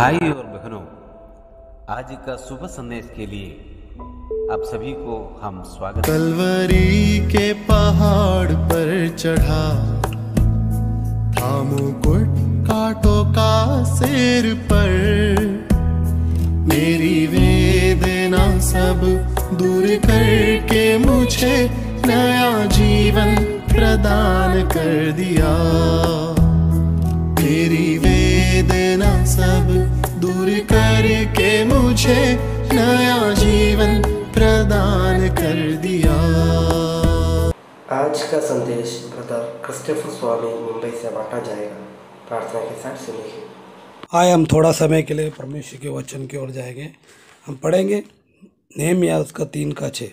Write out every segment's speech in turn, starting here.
भाई और बहनों आज का सुबह संदेश के लिए आप सभी को हम स्वागत कलवरी के पहाड़ पर चढ़ा था मुकुट काटो का सिर पर मेरी वेदना सब दूर करके मुझे नया जीवन प्रदान कर दिया मेरी देना सब दूर करके मुझे नया जीवन प्रदान कर दिया आज का संदेश ब्रदर क्रिस्टोफर स्वामी मुंबई से बांटा जाएगा प्रार्थना के साथ सुनिए आए हम थोड़ा समय के लिए परमेश्वर के वचन की ओर जाएंगे हम पढ़ेंगे नेम या उसका तीन का छः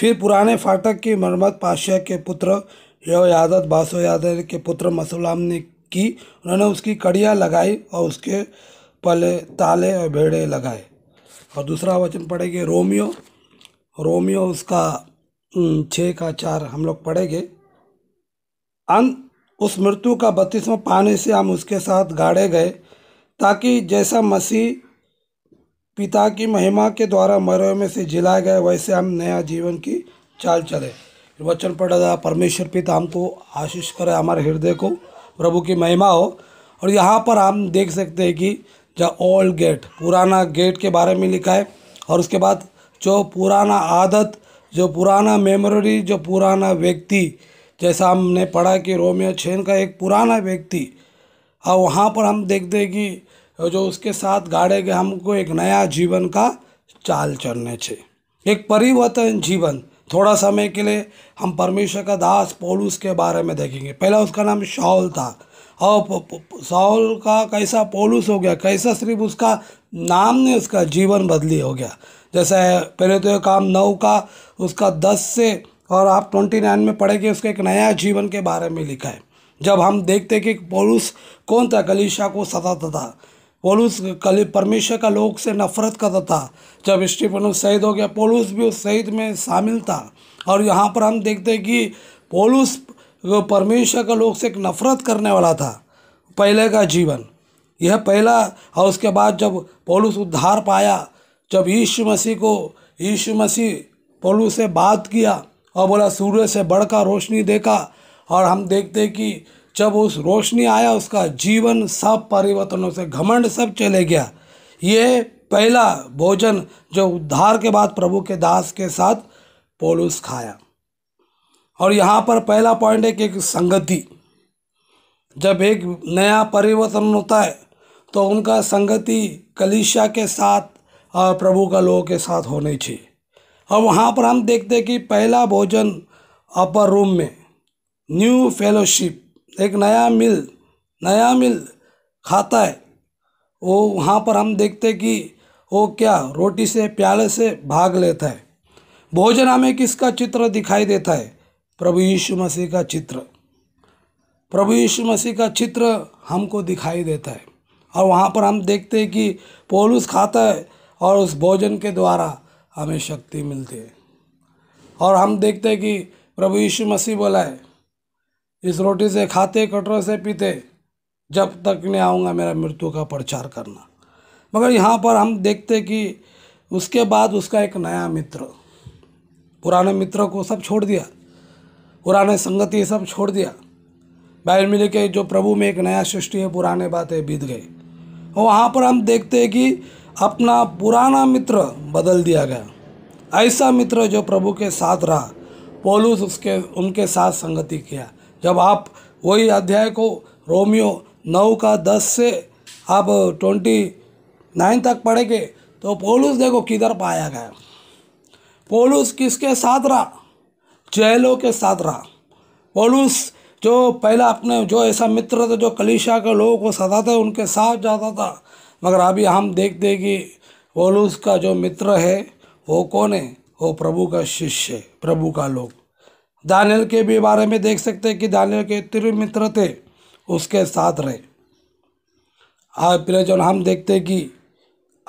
फिर पुराने फाटक की मरम्मत पाशाह के पुत्र यो यादत बासो यादव के पुत्र मसूलाम ने की उन्होंने उसकी कड़ियाँ लगाई और उसके पले ताले और भेड़े लगाए और दूसरा वचन पढ़ेंगे रोमियो रोमियो उसका छः का चार हम लोग पढ़ेंगे अंत उस मृत्यु का बत्तीसवा पाने से हम उसके साथ गाड़े गए ताकि जैसा मसीह पिता की महिमा के द्वारा मरे में से जिलाए गए वैसे हम नया जीवन की चाल चले वचन पढ़ा परमेश्वर पिता हमको आशीष करे हमारे हृदय को प्रभु की महिमा हो और यहाँ पर हम देख सकते हैं कि जो ओल्ड गेट पुराना गेट के बारे में लिखा है और उसके बाद जो पुराना आदत जो पुराना मेमोरी जो पुराना व्यक्ति जैसा हमने पढ़ा कि रोमियो छेन का एक पुराना व्यक्ति और वहाँ पर हम देखते हैं कि जो उसके साथ गाड़े गए हमको एक नया जीवन का चाल चलने चाहिए एक परिवर्तन जीवन थोड़ा समय के लिए हम परमेश्वर का दास पोलूस के बारे में देखेंगे पहला उसका नाम शाउल था और शाउल का कैसा पोलूस हो गया कैसा सिर्फ उसका नाम ने उसका जीवन बदली हो गया जैसे पहले तो काम नौ का उसका दस से और आप ट्वेंटी नाइन में पढ़ेंगे उसके एक नया जीवन के बारे में लिखा है जब हम देखते कि पोलूस कौन था कलिशा को सताता था पोलूस कल परमेश्वर का लोग से नफरत करता था जब स्टीफन शहीद हो गया पोलूस भी उस शहीद में शामिल था और यहाँ पर हम देखते हैं कि पोलूस परमेश्वर का लोग से एक नफरत करने वाला था पहले का जीवन यह पहला और उसके बाद जब पोलूस उद्धार पाया जब यीशु मसीह को यीशु मसीह पोलूस से बात किया और बोला सूर्य से बढ़कर रोशनी देखा और हम देखते कि जब उस रोशनी आया उसका जीवन सब परिवर्तनों से घमंड सब चले गया ये पहला भोजन जो उद्धार के बाद प्रभु के दास के साथ पोलूस खाया और यहाँ पर पहला पॉइंट है कि एक संगति जब एक नया परिवर्तन होता है तो उनका संगति कलिशा के साथ और प्रभु का लोगों के साथ होने चाहिए और वहाँ पर हम देखते हैं कि पहला भोजन अपर रूम में न्यू फेलोशिप एक नया मिल नया मिल खाता है वो वहाँ पर हम देखते कि वो क्या रोटी से प्याले से भाग लेता है भोजन हमें किसका चित्र दिखाई देता है प्रभु यीशु मसीह का चित्र प्रभु यीशु मसीह का चित्र हमको दिखाई देता है और वहाँ पर हम देखते हैं कि पोलूस खाता है और उस भोजन के द्वारा हमें शक्ति मिलती है और हम देखते हैं कि प्रभु यीशु मसीह बोला है इस रोटी से खाते कटोरे से पीते जब तक नहीं आऊँगा मेरा मृत्यु का प्रचार करना मगर यहाँ पर हम देखते कि उसके बाद उसका एक नया मित्र पुराने मित्र को सब छोड़ दिया पुराने संगति सब छोड़ दिया बाइल मिले के जो प्रभु में एक नया सृष्टि है पुराने बातें बीत गए और वहाँ पर हम देखते हैं कि अपना पुराना मित्र बदल दिया गया ऐसा मित्र जो प्रभु के साथ रहा पोलूस उसके उनके साथ संगति किया जब आप वही अध्याय को रोमियो नौ का दस से आप ट्वेंटी नाइन तक पढ़ेंगे तो पोलूस देखो किधर पाया गया पोलूस किसके साथ रहा जेलो के साथ रहा पोलूस जो पहला अपने जो ऐसा मित्र थे जो कलिशा के लोगों को सताते उनके साथ जाता था मगर अभी हम देखते कि पोलूस का जो मित्र है वो कौन है वो प्रभु का शिष्य है प्रभु का लोग दानियल के भी बारे में देख सकते हैं कि दानियल के तीन मित्र थे उसके साथ रहे आज प्रियजन हम देखते हैं कि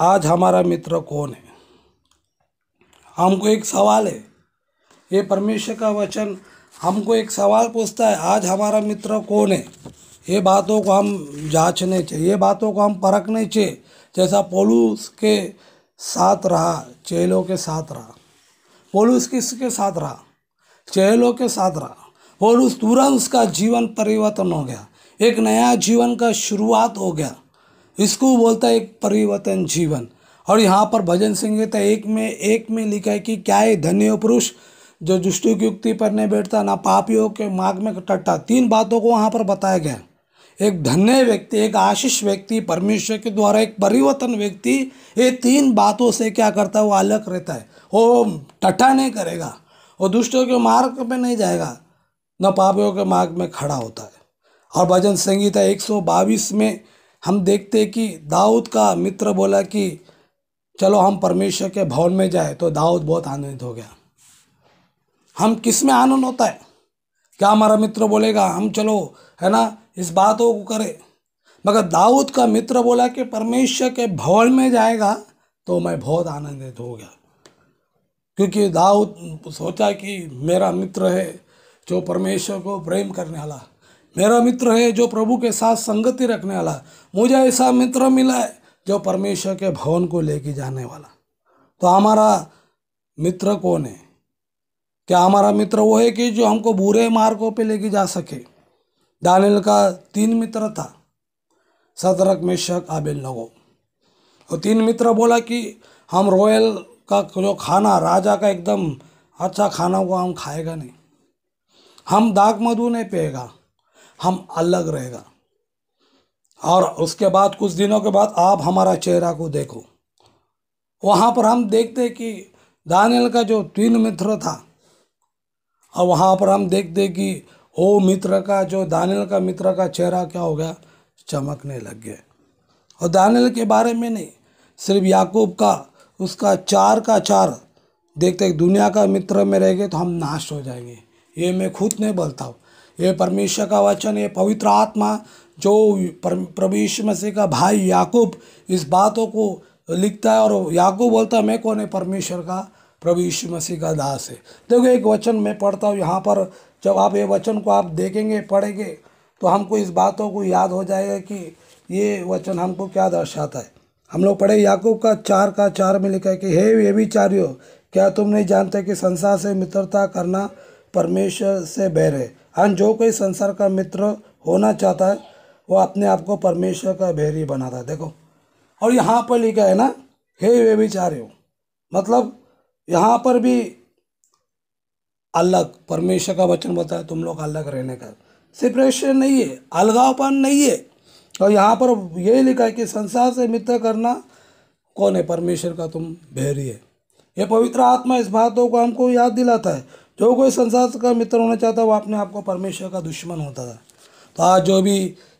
आज हमारा मित्र कौन है हमको एक सवाल है ये परमेश्वर का वचन हमको एक सवाल पूछता है आज हमारा मित्र कौन है ये बातों को हम जांचने चाहिए ये बातों को हम परखने चाहिए जैसा पोलूस के साथ रहा चेलों के साथ रहा पोलूस किसके साथ रहा चेहलों के साथ रहा और उस तुरंत उसका जीवन परिवर्तन हो गया एक नया जीवन का शुरुआत हो गया इसको बोलता है एक परिवर्तन जीवन और यहाँ पर भजन सिंह तो एक में एक में लिखा है कि क्या है धन्य पुरुष जो जुष्टु की युक्ति पर नहीं बैठता ना पापियों के मार्ग में टट्टा तीन बातों को वहाँ पर बताया गया एक धन्य व्यक्ति एक आशीष व्यक्ति परमेश्वर के द्वारा एक परिवर्तन व्यक्ति ये तीन बातों से क्या करता है वो अलग रहता है वो टट्टा नहीं करेगा वो दुष्टों के मार्ग में नहीं जाएगा न पापियों के मार्ग में खड़ा होता है और भजन संगीता एक में हम देखते कि दाऊद का मित्र बोला कि चलो हम परमेश्वर के भवन में जाए तो दाऊद बहुत आनंदित हो गया हम किस में आनंद होता है क्या हमारा मित्र बोलेगा हम चलो है ना इस बातों को करें मगर दाऊद का मित्र बोला कि परमेश्वर के भवन में जाएगा तो मैं बहुत आनंदित हो गया क्योंकि दाऊद सोचा कि मेरा मित्र है जो परमेश्वर को प्रेम करने वाला मेरा मित्र है जो प्रभु के साथ संगति रखने वाला मुझे ऐसा मित्र मिला है जो परमेश्वर के भवन को लेके जाने वाला तो हमारा मित्र कौन है क्या हमारा मित्र वो है कि जो हमको बुरे मार्गों पे लेके जा सके दानिल का तीन मित्र था सदरक मेशक आबिल नगो और तीन मित्र बोला कि हम रॉयल का जो खाना राजा का एकदम अच्छा खाना हुआ हम खाएगा नहीं हम दाग मधु नहीं पिएगा हम अलग रहेगा और उसके बाद कुछ दिनों के बाद आप हमारा चेहरा को देखो वहाँ पर हम देखते कि दानियल का जो तीन मित्र था और वहाँ पर हम देखते कि वो मित्र का जो दानियल का मित्र का चेहरा क्या हो गया चमकने लग गया और दानियल के बारे में नहीं सिर्फ याकूब का उसका चार का चार देखते दुनिया का मित्र में रहेंगे तो हम नाश हो जाएंगे ये मैं खुद नहीं बोलता हूँ ये परमेश्वर का वचन ये पवित्र आत्मा जो प्रभु यीशु मसीह का भाई याकूब इस बातों को लिखता है और याकूब बोलता है मैं कौन है परमेश्वर का प्रभु यीशु मसीह का दास है देखो एक वचन मैं पढ़ता हूँ यहाँ पर जब आप ये वचन को आप देखेंगे पढ़ेंगे तो हमको इस बातों को याद हो जाएगा कि ये वचन हमको क्या दर्शाता है हम लोग पढ़े याकूब का चार का चार में लिखा है कि हे ये भी चार्यो क्या तुम नहीं जानते कि संसार से मित्रता करना परमेश्वर से बैर है हाँ जो कोई संसार का मित्र होना चाहता है वो अपने आप को परमेश्वर का बैरी बनाता है देखो और यहाँ पर लिखा है ना हे वे विचार्यो मतलब यहाँ पर भी अलग परमेश्वर का वचन बताया तुम लोग अलग रहने का सिपरेशन नहीं है अलगावपन नहीं है और यहाँ पर यही लिखा है कि संसार से मित्र करना कौन है परमेश्वर का तुम भैरी है यह पवित्र आत्मा इस बातों को हमको याद दिलाता है जो कोई संसार का मित्र होना चाहता है वो अपने आप को परमेश्वर का दुश्मन होता था तो आज जो भी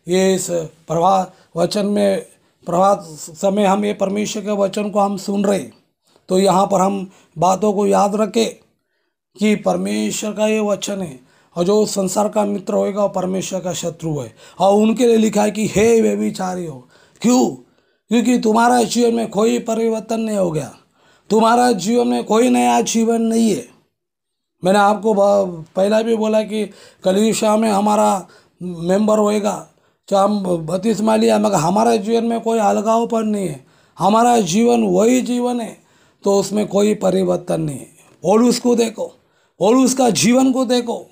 ये इस प्रभात वचन में प्रभात समय हम ये परमेश्वर के वचन को हम सुन रहे तो यहाँ पर हम बातों को याद रखें कि परमेश्वर का ये वचन है और जो संसार का मित्र होएगा वो परमेश्वर का शत्रु है और उनके लिए लिखा है कि हे वे विचारी हो क्यों क्योंकि तुम्हारा जीवन में कोई परिवर्तन नहीं हो गया तुम्हारा जीवन में कोई नया जीवन नहीं है मैंने आपको पहला भी बोला कि कलिशा में हमारा मेंबर होएगा जो हम बतीस मालिया मगर हमारे जीवन में कोई अलगावपन नहीं है हमारा जीवन वही जीवन है तो उसमें कोई परिवर्तन नहीं है और उसको देखो और उसका जीवन को देखो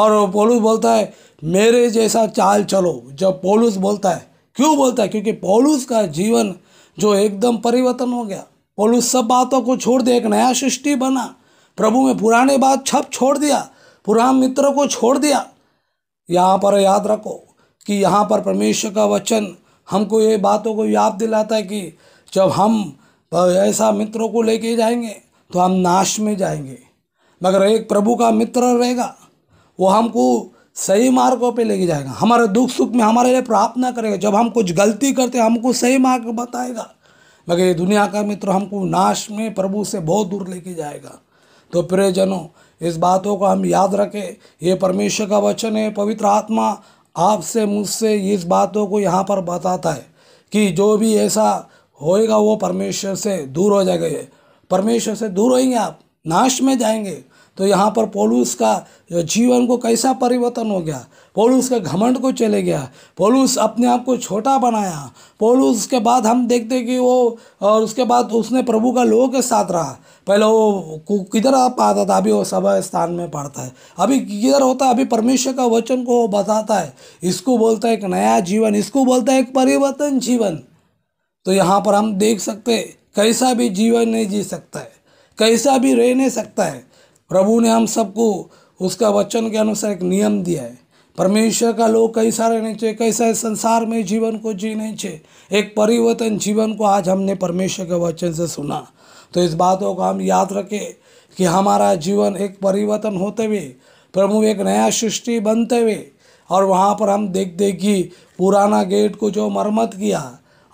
और पोलूस बोलता है मेरे जैसा चाल चलो जब पोलूस बोलता है क्यों बोलता है क्योंकि पोलूस का जीवन जो एकदम परिवर्तन हो गया पोलूस सब बातों को छोड़ दिया एक नया सृष्टि बना प्रभु में पुराने बात छप छोड़ दिया पुराने मित्र को छोड़ दिया यहाँ पर याद रखो कि यहाँ पर परमेश्वर का वचन हमको ये बातों को याद दिलाता है कि जब हम ऐसा मित्रों को लेके जाएंगे तो हम नाश में जाएंगे मगर एक प्रभु का मित्र रहेगा वो हमको सही मार्गों पे लेके जाएगा हमारे दुख सुख में हमारे लिए प्रार्थना करेगा जब हम कुछ गलती करते हमको सही मार्ग बताएगा मगर ये दुनिया का मित्र हमको नाश में प्रभु से बहुत दूर लेके जाएगा तो प्रियजनों इस बातों को हम याद रखें ये परमेश्वर का वचन है पवित्र आत्मा आपसे मुझसे इस बातों को यहाँ पर बताता है कि जो भी ऐसा होएगा वो परमेश्वर से दूर हो जाएगा परमेश्वर से दूर होएंगे आप नाश में जाएंगे तो यहाँ पर पोलूस का जीवन को कैसा परिवर्तन हो गया पोलूस के घमंड को चले गया पोलूस अपने आप को छोटा बनाया पोलूस के बाद हम देखते कि वो और उसके बाद उसने प्रभु का लोगों के साथ रहा पहले वो किधर आ पाता था अभी वो सभा स्थान में पढ़ता है अभी किधर होता है अभी परमेश्वर का वचन को वो बताता है इसको बोलता है एक नया जीवन इसको बोलता है एक परिवर्तन जीवन तो यहाँ पर हम देख सकते कैसा भी जीवन नहीं जी सकता है कैसा भी रह नहीं सकता है प्रभु ने हम सबको उसका वचन के अनुसार एक नियम दिया है परमेश्वर का लोग कई सारे नहीं चाहिए कई सारे संसार में जीवन को जीने चाहिए एक परिवर्तन जीवन को आज हमने परमेश्वर के वचन से सुना तो इस बातों को हम याद रखें कि हमारा जीवन एक परिवर्तन होते हुए प्रभु एक नया सृष्टि बनते हुए और वहाँ पर हम देख देख कि पुराना गेट को जो मरम्मत किया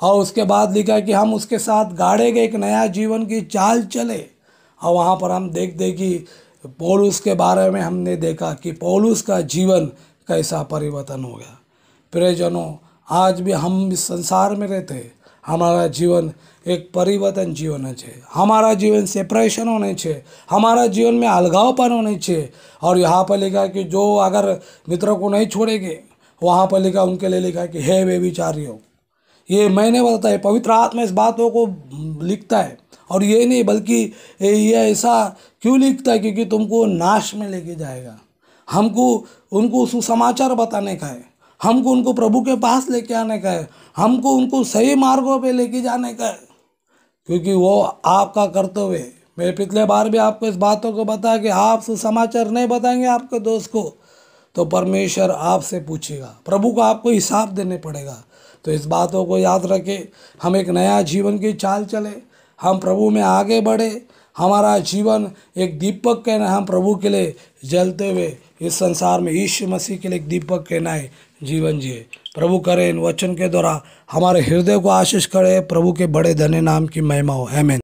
और उसके बाद लिखा कि हम उसके साथ गाड़े गए एक नया जीवन की चाल चले और वहाँ पर हम देख देख कि तो पोलूस के बारे में हमने देखा कि पोलूस का जीवन कैसा परिवर्तन हो गया प्रियजनों आज भी हम इस संसार में रहते हैं हमारा जीवन परिवर्तन जीवन है છે हमारा जीवन सेपरेशन होने चाहिए हमारा जीवन में अलगावपन होने चाहिए और यहाँ पर लिखा कि जो अगर मित्रों को नहीं छोड़ेंगे वहाँ पर लिखा उनके लिए लिखा कि हे वे विचारियों ये मैंने बताया पवित्र आत्मा इस बातों को लिखता है और ये नहीं बल्कि ये ऐसा क्यों लिखता है क्योंकि तुमको नाश में लेके जाएगा हमको उनको सुसमाचार बताने का है हमको उनको प्रभु के पास लेके आने का है हमको उनको सही मार्गों पे लेके जाने का है क्योंकि वो आपका कर्तव्य है मैं पिछले बार भी आपको इस बातों को बताया कि आप सुसमाचार नहीं बताएंगे आपके दोस्त को तो परमेश्वर आपसे पूछेगा प्रभु को आपको हिसाब देने पड़ेगा तो इस बातों को याद रखें हम एक नया जीवन की चाल चले हम प्रभु में आगे बढ़े हमारा जीवन एक दीपक कहना है हम प्रभु के लिए जलते हुए इस संसार में ईश्व मसीह के लिए एक दीपक कहना है जीवन जिए प्रभु करें इन वचन के द्वारा हमारे हृदय को आशीष करे प्रभु के बड़े धने नाम की महिमा हो एमेन